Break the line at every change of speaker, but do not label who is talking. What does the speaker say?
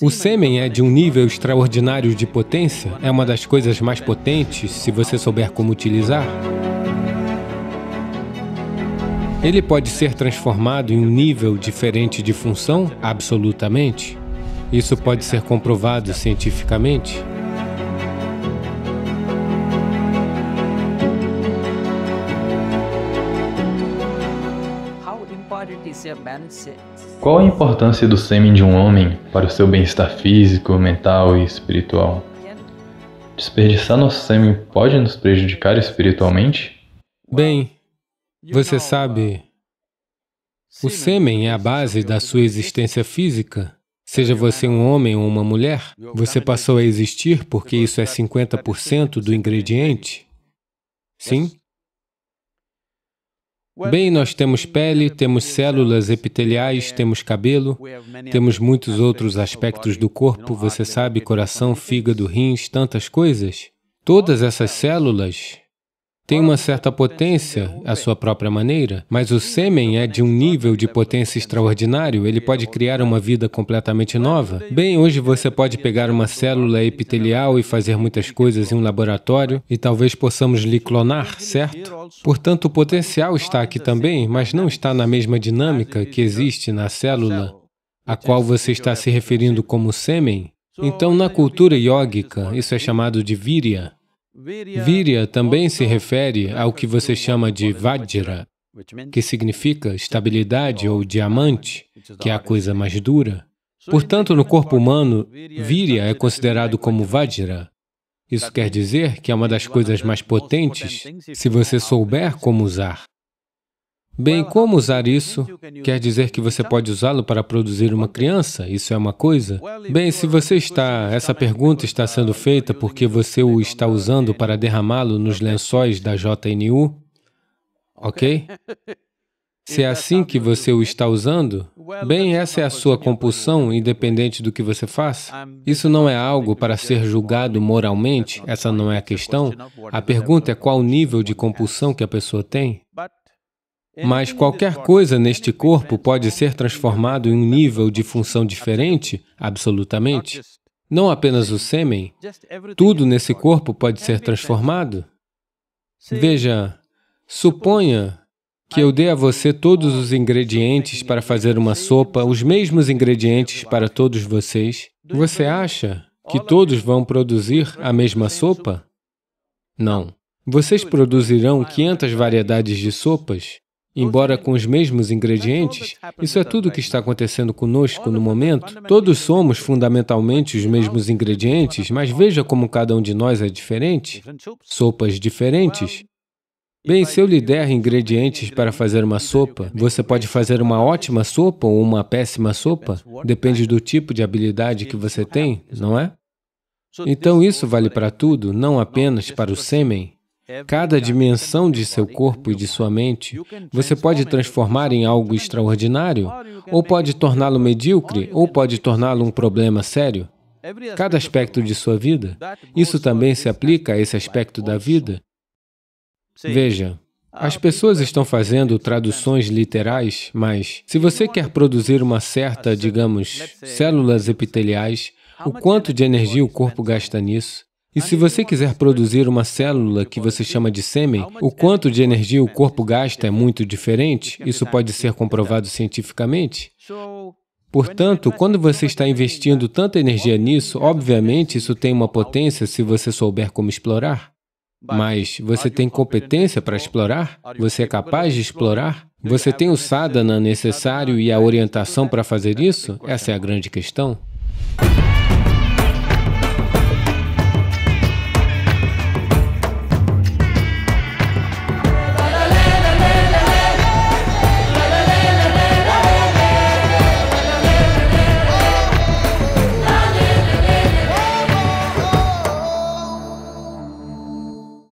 O sêmen é de um nível extraordinário de potência, é uma das coisas mais potentes se você souber como utilizar. Ele pode ser transformado em um nível diferente de função? Absolutamente. Isso pode ser comprovado cientificamente. Qual a importância do sêmen de um homem para o seu bem-estar físico, mental e espiritual? Desperdiçar nosso sêmen pode nos prejudicar espiritualmente? Bem, você sabe, o né? sêmen é a base da sua existência física. Seja você um homem ou uma mulher, você passou a existir porque isso é 50% do ingrediente. Sim? Bem, nós temos pele, temos células epiteliais, temos cabelo, temos muitos outros aspectos do corpo, você sabe, coração, fígado, rins, tantas coisas. Todas essas células tem uma certa potência à sua própria maneira, mas o sêmen é de um nível de potência extraordinário, ele pode criar uma vida completamente nova. Bem, hoje você pode pegar uma célula epitelial e fazer muitas coisas em um laboratório e talvez possamos lhe clonar, certo? Portanto, o potencial está aqui também, mas não está na mesma dinâmica que existe na célula a qual você está se referindo como sêmen. Então, na cultura yógica, isso é chamado de virya. Virya também se refere ao que você chama de Vajra, que significa estabilidade ou diamante, que é a coisa mais dura. Portanto, no corpo humano, Virya é considerado como Vajra. Isso quer dizer que é uma das coisas mais potentes se você souber como usar. Bem, como usar isso? Quer dizer que você pode usá-lo para produzir uma criança? Isso é uma coisa? Bem, se você está... Essa pergunta está sendo feita porque você o está usando para derramá-lo nos lençóis da JNU, ok? Se é assim que você o está usando, bem, essa é a sua compulsão, independente do que você faça. Isso não é algo para ser julgado moralmente, essa não é a questão. A pergunta é qual o nível de compulsão que a pessoa tem. Mas qualquer coisa neste corpo pode ser transformado em um nível de função diferente, absolutamente. Não apenas o sêmen, tudo nesse corpo pode ser transformado. Veja, suponha que eu dê a você todos os ingredientes para fazer uma sopa, os mesmos ingredientes para todos vocês. Você acha que todos vão produzir a mesma sopa? Não. Vocês produzirão 500 variedades de sopas, Embora com os mesmos é ingredientes, isso é tudo o que está acontecendo conosco no momento. Todos somos fundamentalmente os mesmos ingredientes, mas veja como cada um de nós é diferente. Sopas diferentes. Bem, se eu lhe der ingredientes para fazer uma sopa, você pode fazer uma ótima sopa ou uma péssima sopa, depende do tipo de habilidade que você tem, não é? Então isso vale para tudo, não apenas para o sêmen. Cada dimensão de seu corpo e de sua mente, você pode transformar em algo extraordinário, ou pode torná-lo medíocre, ou pode torná-lo um problema sério. Cada aspecto de sua vida. Isso também se aplica a esse aspecto da vida. Veja, as pessoas estão fazendo traduções literais, mas se você quer produzir uma certa, digamos, células epiteliais, o quanto de energia o corpo gasta nisso? E se você quiser produzir uma célula que você chama de sêmen, o quanto de energia o corpo gasta é muito diferente, isso pode ser comprovado cientificamente. Portanto, quando você está investindo tanta energia nisso, obviamente isso tem uma potência se você souber como explorar. Mas você tem competência para explorar? Você é capaz de explorar? Você tem o sadhana necessário e a orientação para fazer isso? Essa é a grande questão.